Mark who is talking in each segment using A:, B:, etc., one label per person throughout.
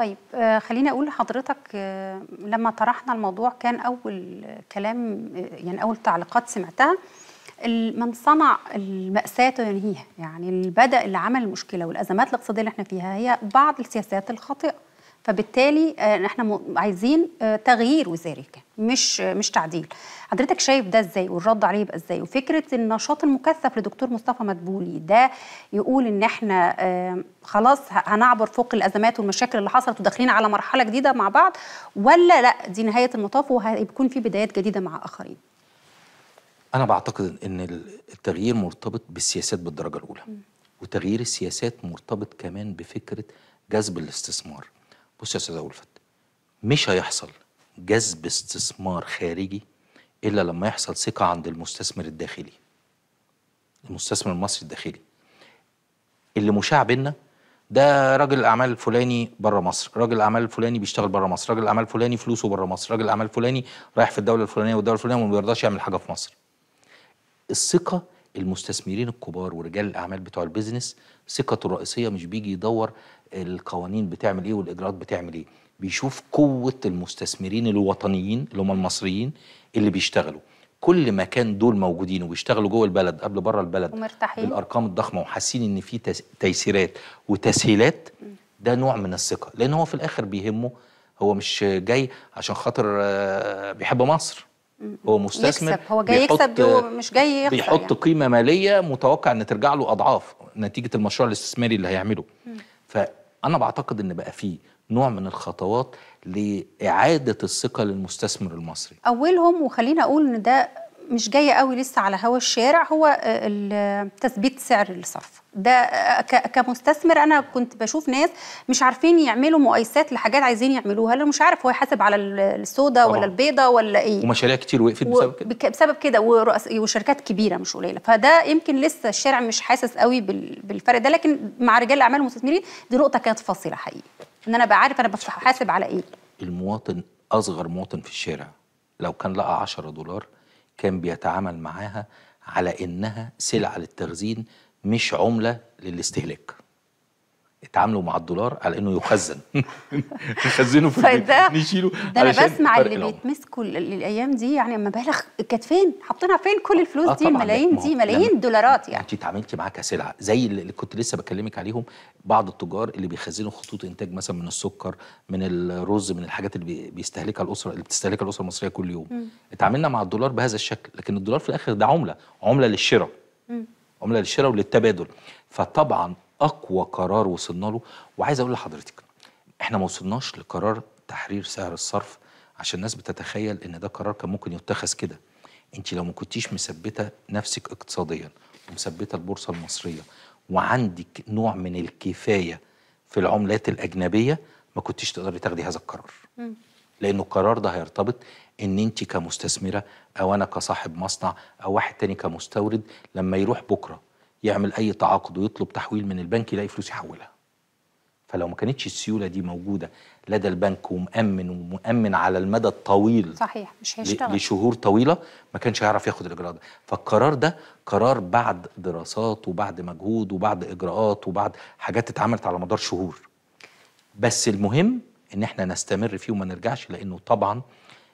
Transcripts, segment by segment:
A: طيب آه، خليني اقول لحضرتك آه، لما طرحنا الموضوع كان اول كلام آه، يعني اول تعليقات سمعتها من صنع المأساة ينهيها يعني بدأ اللي عمل المشكلة والأزمات الاقتصادية اللي احنا فيها هي بعض السياسات الخاطئة فبالتالي آه، احنا عايزين آه، تغيير وزاري كان مش مش تعديل حضرتك شايف ده ازاي والرد عليه يبقى ازاي وفكره النشاط المكثف لدكتور مصطفى مدبولي ده يقول ان احنا آه، خلاص هنعبر فوق الازمات والمشاكل اللي حصلت وداخلين على مرحله جديده مع بعض ولا لا دي نهايه المطاف وهيكون في بدايات جديده مع اخرين
B: انا بعتقد ان التغيير مرتبط بالسياسات بالدرجه الاولى وتغيير السياسات مرتبط كمان بفكره جذب الاستثمار بص يا استاذ ولفت مش هيحصل جذب استثمار خارجي الا لما يحصل ثقه عند المستثمر الداخلي المستثمر المصري الداخلي اللي مشاع بينا ده راجل الاعمال الفلاني بره مصر راجل الاعمال الفلاني بيشتغل بره مصر راجل الاعمال الفلاني فلوسه بره مصر راجل الاعمال الفلاني رايح في الدوله الفلانيه والدوله الفلانيه وما بيرضاش يعمل حاجه في مصر الثقه المستثمرين الكبار ورجال الاعمال بتوع البيزنس ثقته الرئيسيه مش بيجي يدور القوانين بتعمل ايه والاجراءات بتعمل ايه بيشوف قوه المستثمرين الوطنيين اللي هم المصريين اللي بيشتغلوا كل ما كان دول موجودين وبيشتغلوا جوه البلد قبل بره البلد ومرتاحين بالارقام الضخمه وحاسين ان في تيسيرات وتسهيلات ده نوع من الثقه لان هو في الاخر بيهمه هو مش جاي عشان خاطر آه، بيحب مصر هو مستثمر يكسب. هو جاي يكسب
A: مش جاي يخسر بيحط يعني.
B: قيمه ماليه متوقع ان ترجع له اضعاف نتيجه المشروع الاستثماري اللي هيعمله انا بعتقد ان بقى فيه نوع من الخطوات لاعاده الثقه للمستثمر المصري
A: اولهم وخلينا اقول ان ده مش جايه قوي لسه على هوا الشارع هو آه، تثبيت سعر الصرف ده آه، كمستثمر انا كنت بشوف ناس مش عارفين يعملوا مقايسات لحاجات عايزين يعملوها لانه مش عارف هو يحاسب على السودا ولا البيضه ولا ايه ومشاريع
B: كتير وقفت بسبب
A: كده بسبب كده وشركات كبيره مش قليله فده يمكن لسه الشارع مش حاسس قوي بالفرق ده لكن مع رجال الاعمال والمستثمرين دي نقطه كانت فاصله حقيقي ان انا بعرف عارف انا بحاسب على ايه
B: المواطن اصغر مواطن في الشارع لو كان لقى 10 دولار كان بيتعامل معاها على انها سلعه للتخزين مش عمله للاستهلاك يتعاملوا مع الدولار على انه يخزن نخزنه في البيت نشيله ده انا بسمع اللي
A: بيتمسكوا الايام دي يعني مبالغ كانت فين حاطينها فين كل الفلوس آه دي الملايين دي ملايين الدولارات يعني انت
B: اتعاملتي معاه كسلعه زي اللي كنت لسه بكلمك عليهم بعض التجار اللي بيخزنوا خطوط انتاج مثلا من السكر من الرز من الحاجات اللي بيستهلكها الاسره اللي بتستهلكها الاسره المصريه كل يوم م. اتعاملنا مع الدولار بهذا الشكل لكن الدولار في الاخر ده عمله عمله للشراء عمله للشراء وللتبادل فطبعا اقوى قرار وصلنا له وعايز اقول لحضرتك احنا ما وصلناش لقرار تحرير سعر الصرف عشان الناس بتتخيل ان ده قرار كان ممكن يتخذ كده انت لو ما كنتيش مثبته نفسك اقتصاديا ومثبته البورصه المصريه وعندك نوع من الكفايه في العملات الاجنبيه ما كنتيش تقدري تاخدي هذا القرار لانه القرار ده هيرتبط ان انت كمستثمره او انا كصاحب مصنع او واحد تاني كمستورد لما يروح بكره يعمل اي تعاقد ويطلب تحويل من البنك يلاقي فلوس يحولها فلو ما كانتش السيوله دي موجوده لدى البنك ومؤمن ومؤمن على المدى الطويل
A: صحيح مش هيشتغل لشهور
B: طويله ما كانش هيعرف ياخد الاجراء ده فالقرار ده قرار بعد دراسات وبعد مجهود وبعد اجراءات وبعد حاجات اتعملت على مدار شهور بس المهم ان احنا نستمر فيه وما نرجعش لانه طبعا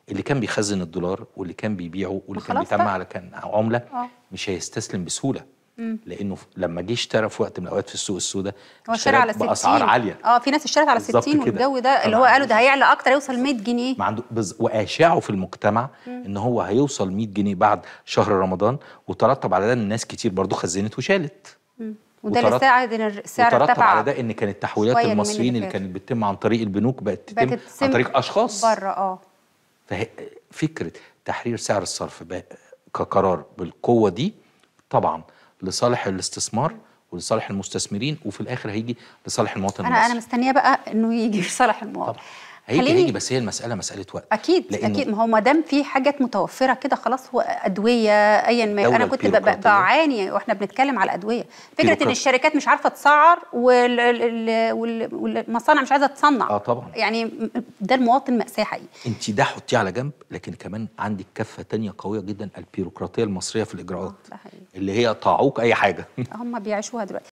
B: اللي كان بيخزن الدولار واللي كان بيبيعه واللي كان بيتم على كان عمله أوه. مش هيستسلم بسهوله لانه لما جه اشترى في وقت من الاوقات في السوق السوداء هو اشترى على 60 باسعار عاليه
A: اه في ناس اشترت على 60 والجو ده اللي هو قالوا ده هيعلى اكتر يوصل 100 جنيه ما
B: عنده بز... واشاعه في المجتمع مم. ان هو هيوصل 100 جنيه بعد شهر رمضان وترتب على ده ان ناس كتير برضه خزنت وشالت
A: مم. وده اللي ساعد ان السعر ارتفع على
B: ده ان كانت تحويلات المصريين اللي, اللي كانت بتتم عن طريق البنوك بقت تتم عن طريق اشخاص بره اه فكره تحرير سعر الصرف كقرار بالقوه دي طبعا لصالح الاستثمار ولصالح المستثمرين وفي الاخر هيجي لصالح المواطن انا المصر. انا
A: مستنيه بقى انه يجي
B: لصالح المواطن طبعا. هيجي خليني... هيجي بس هي المساله مساله وقت اكيد اكيد ما
A: هو ما دام في حاجات متوفره كده خلاص هو ادويه ايا ما انا كنت بعاني واحنا بنتكلم على الادويه فكره ان الشركات مش عارفه تسعر والمصانع مش عايزه تصنع اه طبعا يعني ده المواطن ماساه حقيقي
B: انت ده حطيه على جنب لكن كمان عندك كفه تانية قويه جدا البيروقراطيه المصريه في الاجراءات آه، اللي هي طاعوك اي حاجه
A: هم بيعيشوها دلوقتي